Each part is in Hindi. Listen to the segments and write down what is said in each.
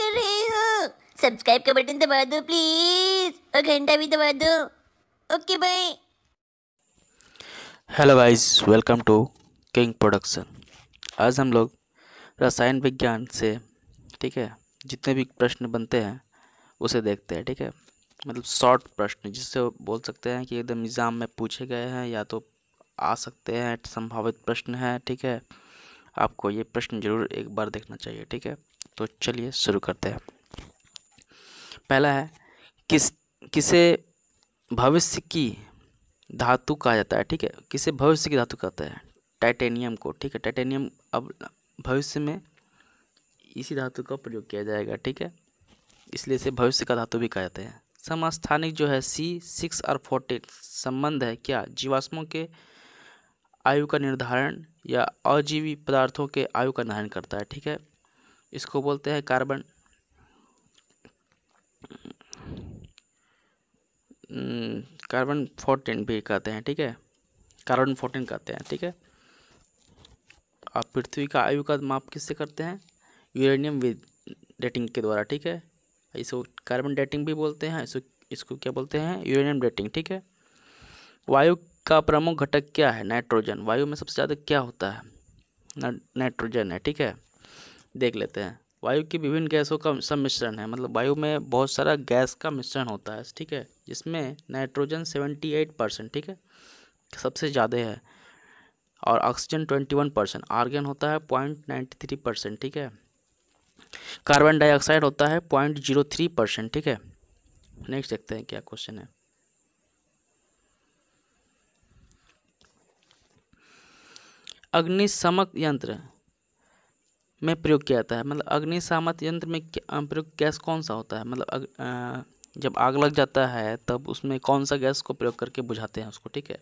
कर रहे हो सब्सक्राइब का बटन दबा दो प्लीज़ और घंटा भी दबा दो okay bye hello guys welcome to King Production आज हम लोग रसायन विज्ञान से ठीक है जितने भी प्रश्न बनते हैं उसे देखते हैं ठीक है मतलब शॉर्ट प्रश्न जिससे बोल सकते हैं कि एकदम एग्ज़ाम में पूछे गए हैं या तो आ सकते हैं संभावित प्रश्न है ठीक है आपको ये प्रश्न जरूर एक बार देखना चाहिए ठीक है तो चलिए शुरू करते हैं पहला है किस किसे भविष्य की धातु कहा जाता है ठीक है किसे भविष्य की धातु कहते हैं टाइटेनियम को ठीक है टाइटेनियम अब भविष्य में इसी धातु का प्रयोग किया जाएगा ठीक है इसलिए इसे भविष्य का धातु भी कहा जाता है समस्थानिक जो है सी सिक्स और फोर्टीन संबंध है क्या जीवाश्मों के आयु का निर्धारण या अजीवी पदार्थों के आयु का निर्धारण करता है ठीक है इसको बोलते हैं कार्बन हम्म, कार्बन फोर्टीन भी कहते हैं ठीक है कार्बन फोर्टीन कहते हैं ठीक है आप पृथ्वी का आयु का माप किससे करते हैं यूरेनियम विद डेटिंग के द्वारा ठीक है इसको कार्बन डेटिंग भी बोलते हैं इसको इसको क्या बोलते हैं यूरेनियम डेटिंग ठीक है वायु का प्रमुख घटक क्या है नाइट्रोजन वायु में सबसे ज़्यादा क्या होता है नाइट्रोजन है ठीक है देख लेते हैं वायु की विभिन्न गैसों का सम्मिश्रण है मतलब वायु में बहुत सारा गैस का मिश्रण होता है ठीक है जिसमें नाइट्रोजन सेवेंटी एट परसेंट ठीक है सबसे ज़्यादा है और oxygen twenty one percent argon होता है पॉइंट नाइन्टी थ्री परसेंट ठीक है कार्बन डाइऑक्साइड होता है पॉइंट जीरो थ्री परसेंट ठीक है नेक्स्ट देखते हैं क्या क्वेश्चन है अग्निशमक यंत्र में प्रयोग किया जाता है मतलब अग्निशामक यंत्र में प्रयोग गैस कौन सा होता है मतलब अग, आ, जब आग लग जाता है तब उसमें कौन सा गैस को प्रयोग करके बुझाते हैं उसको ठीक है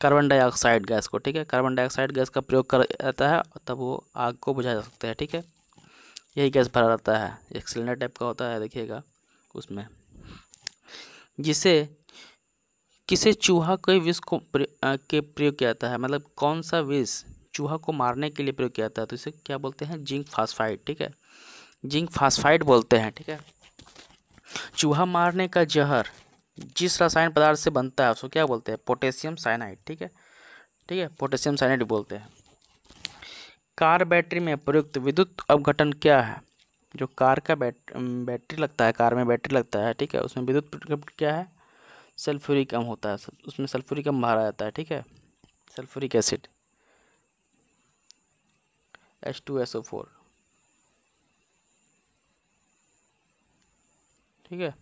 कार्बन डाइऑक्साइड गैस को ठीक है कार्बन डाइऑक्साइड गैस का प्रयोग कर जाता है तब वो आग को बुझा जा सकता है ठीक है यही गैस भरा रहता है एक सिलेंडर टाइप का होता है देखिएगा उसमें जिसे किसे चूहा के विष को के प्रयोग किया जाता है मतलब कौन सा विष चूहा को मारने के लिए प्रयोग किया जाता है तो इसे क्या बोलते हैं जिंक फास्फाइड ठीक है जिंक फास्फाइड बोलते हैं ठीक है चूहा मारने का जहर जिस रासायन पदार्थ से बनता है उसको क्या बोलते हैं पोटेशियम साइनाइड ठीक है ठीक है पोटेशियम साइनाइड बोलते हैं कार बैटरी में प्रयुक्त विद्युत अवघटन क्या है जो कार का बैट बैटरी लगता है कार में बैटरी लगता है ठीक है उसमें विद्युत क्या है सल्फ्यूरिक अम होता है उसमें सल्फ्यूरिक अम भरा जाता है ठीक है सल्फ्यूरिक एसिड H2SO4 ठीक है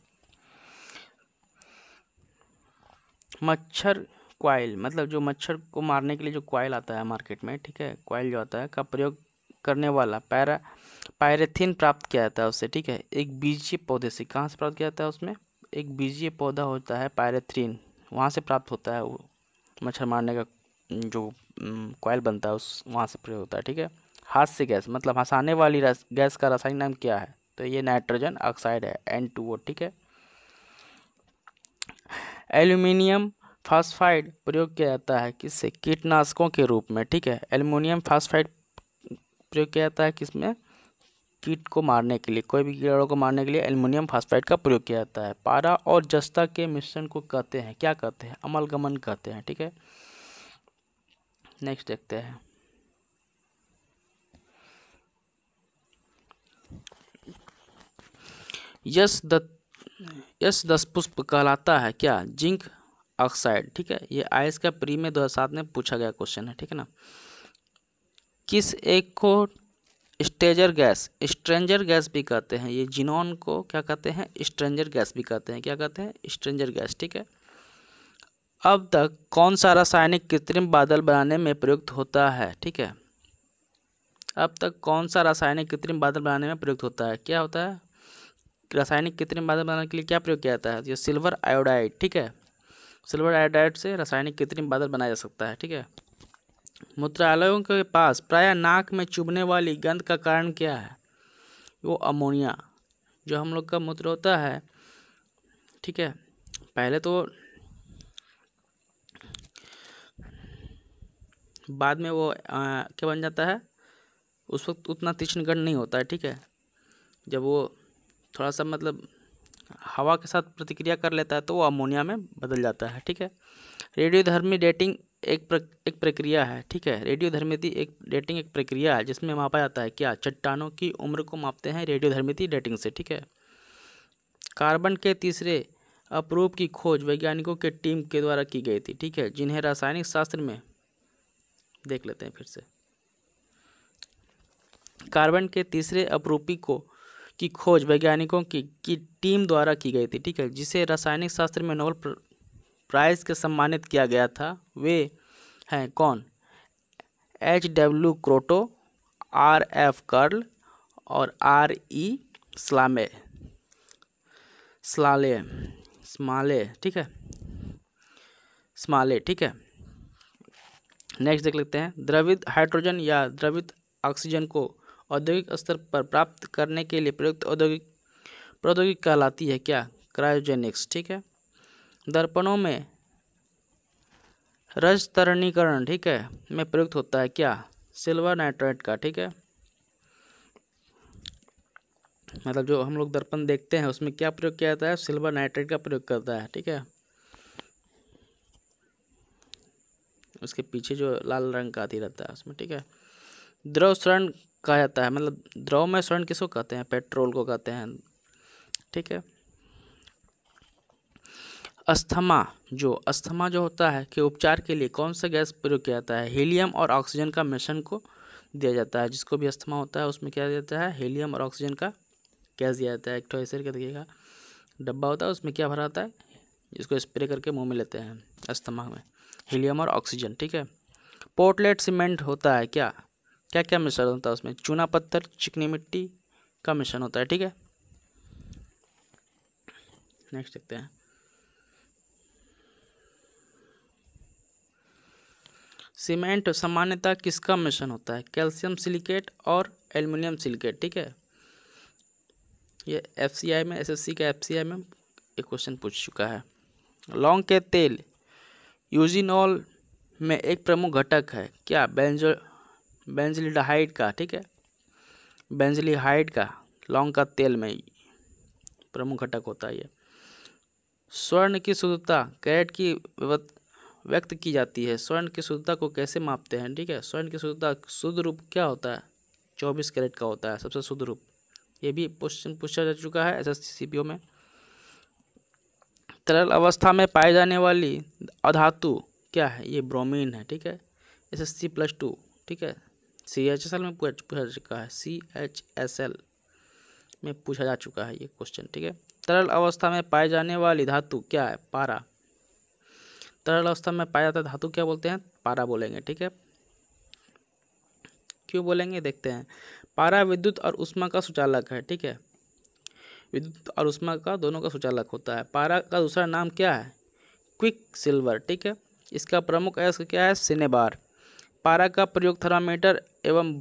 मच्छर क्वाइल मतलब जो मच्छर को मारने के लिए जो क्वाइल आता है मार्केट में ठीक है क्वाइल जो आता है का प्रयोग करने वाला पैरा पायरेथिन प्राप्त किया जाता है उससे ठीक है एक बीजीय पौधे से कहाँ से प्राप्त किया जाता है उसमें एक बीजीय पौधा होता है पायरेथिन वहाँ से प्राप्त होता है वो मच्छर मारने का जो क्वाइल बनता है उस वहाँ से प्रयोग होता है ठीक है हास्य गैस मतलब हंसाने वाली गैस का रासायनिक नाम क्या है तो ये नाइट्रोजन ऑक्साइड है एन टू ओ ठीक है एल्यूमिनियम फास्फाइड प्रयोग किया जाता है किससे कीटनाशकों के रूप में ठीक है एल्यूमिनियम फास्फाइड प्रयोग किया जाता है किसमें कीट को मारने के लिए कोई भी कीड़ों को मारने के लिए एल्यूमिनियम फास्फाइड का प्रयोग किया जाता है पारा और जस्ता के मिश्रण को कहते हैं क्या कहते हैं अमलगमन कहते हैं ठीक है नेक्स्ट देखते हैं यश द यश दस पुष्प कहलाता है क्या जिंक ऑक्साइड ठीक है ये आयस का प्री में दो हजार में पूछा गया क्वेश्चन है ठीक है ना किस एक को स्टेजर गैस स्ट्रेंजर गैस भी कहते हैं ये जिनॉन को क्या कहते हैं स्ट्रेंजर गैस भी कहते हैं क्या कहते हैं स्ट्रेंजर गैस ठीक है अब तक कौन सा रासायनिक कृत्रिम बादल बनाने में प्रयुक्त होता है ठीक है अब तक कौन सा रासायनिक कृत्रिम बादल बनाने में प्रयुक्त होता है क्या होता है रासायनिक कृत्रिम बाधा बनाने के लिए क्या प्रयोग किया जाता है जो सिल्वर आयोडाइड ठीक है सिल्वर आयोडाइड से रासायनिक कृत्रिम बादल बनाया जा सकता है ठीक है मूत्रालयों के पास प्राय नाक में चुभने वाली गंध का कारण क्या है वो अमोनिया जो हम लोग का मूत्र होता है ठीक है पहले तो बाद में वो आ, क्या बन जाता है उस वक्त उतना तीक्ष्ण गंध नहीं होता है ठीक है जब वो थोड़ा सा मतलब हवा के साथ प्रतिक्रिया कर लेता है तो वो अमोनिया में बदल जाता है ठीक है रेडियोधर्मी डेटिंग एक प्र, एक प्रक्रिया है ठीक है रेडियोधर्मिति एक डेटिंग एक प्रक्रिया है जिसमें मापा जाता है क्या हाँ, चट्टानों की उम्र को मापते हैं रेडियोधर्मिति डेटिंग से ठीक है कार्बन के तीसरे अप्रूप की खोज वैज्ञानिकों के टीम के द्वारा की गई थी ठीक है जिन्हें रासायनिक शास्त्र में देख लेते हैं फिर से कार्बन के तीसरे अपरूपी को की खोज वैज्ञानिकों की, की टीम द्वारा की गई थी ठीक है जिसे रासायनिक शास्त्र में नोबल प्राइज़ के सम्मानित किया गया था वे हैं कौन H W Kroto R F Curl और आर ई स्लामे स्लाले स्माले ठीक है स्माले ठीक है नेक्स्ट देख लेते हैं द्रवित हाइड्रोजन या द्रवित ऑक्सीजन को औद्योगिक स्तर पर प्राप्त करने के लिए प्रयुक्त औद्योगिक प्रौद्योगिक कहलाती है क्या क्रायोजेनिक्स ठीक है दर्पणों में रजतरणीकरण ठीक है में प्रयुक्त होता है क्या सिल्वर नाइट्रेट का ठीक है मतलब जो हम लोग दर्पण देखते हैं उसमें क्या प्रयोग किया जाता है सिल्वर नाइट्रेट का प्रयोग करता है ठीक है उसके पीछे जो लाल रंग का आती रहता है उसमें ठीक है द्रव कहा जाता है मतलब द्रव में स्वर्ण किसको कहते हैं पेट्रोल को कहते हैं ठीक है अस्थमा जो अस्थमा जो होता है कि उपचार के लिए कौन सा गैस प्रयोग किया जाता है हीलियम और ऑक्सीजन का मिश्रण को दिया जाता है जिसको भी अस्थमा होता है उसमें क्या दिया जाता है हीलियम और ऑक्सीजन का गैस दिया जाता है एक के ऐसे का देखिएगा डब्बा होता है उसमें क्या भरा होता है जिसको स्प्रे करके मुँह में लेते हैं अस्थमा में हीलियम और ऑक्सीजन ठीक है पोर्टलेट सीमेंट होता है क्या क्या क्या मिश्रण होता है उसमें चूना पत्थर चिकनी मिट्टी का मिश्रण होता है ठीक है नेक्स्ट देखते हैं सीमेंट सामान्यतः किसका मिश्रण होता है कैल्शियम सिलिकेट और एल्युमिनियम सिलिकेट ठीक है ये एफ में एस का एफ में एक क्वेश्चन पूछ चुका है लौंग के तेल यूजिनॉल में एक प्रमुख घटक है क्या बेंजो बेंजलिडाहाइड का ठीक है हाइट का लौंग का तेल में प्रमुख घटक होता है ये स्वर्ण की शुद्धता कैरेट की व्यक्त की जाती है स्वर्ण की शुद्धता को कैसे मापते हैं ठीक है स्वर्ण की शुद्धता शुद्ध रूप क्या होता है चौबीस कैरेट का होता है सबसे शुद्ध रूप ये भी क्वेश्चन पूछा जा चुका है एस एस में तरल अवस्था में पाए जाने वाली अधातु क्या है ये ब्रोमीन है ठीक है S S C plus two ठीक है सी एच एस एल में पूछा जा चुका है सी एच एस एल में पूछा जा चुका है ये क्वेश्चन ठीक है तरल अवस्था में पाए जाने वाली धातु क्या है पारा तरल अवस्था में पाया जाता धातु क्या बोलते हैं पारा बोलेंगे ठीक है क्यों बोलेंगे देखते हैं पारा विद्युत और उष्मा का सुचालक है ठीक है विद्युत और उष्मा का दोनों का सुचालक होता है पारा का दूसरा नाम क्या है क्विक सिल्वर ठीक है इसका प्रमुख अयस्क क्या है सिनेबार पारा का प्रयोग थर्मामीटर एवं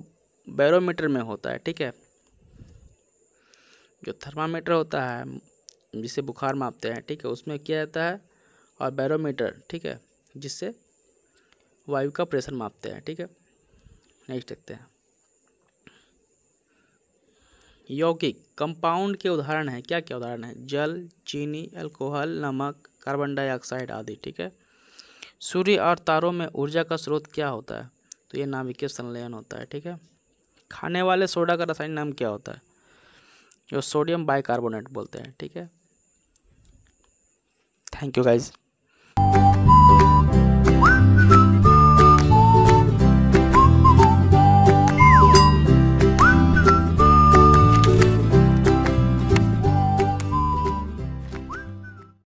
बैरोमीटर में होता है ठीक है जो थर्मामीटर होता है जिसे बुखार मापते हैं ठीक है उसमें किया जाता है और बैरोमीटर ठीक है जिससे वायु का प्रेशर मापते हैं ठीक है नेक्स्ट देखते हैं यौगिक कंपाउंड के उदाहरण हैं क्या क्या उदाहरण हैं जल चीनी अल्कोहल नमक कार्बन डाइऑक्साइड आदि ठीक है सूर्य और तारों में ऊर्जा का स्रोत क्या होता है तो ये नाभिकीय संलयन होता है ठीक है खाने वाले सोडा का रासायनिक नाम क्या होता है जो सोडियम बाइकार्बोनेट बोलते हैं ठीक है थैंक यू गाइज़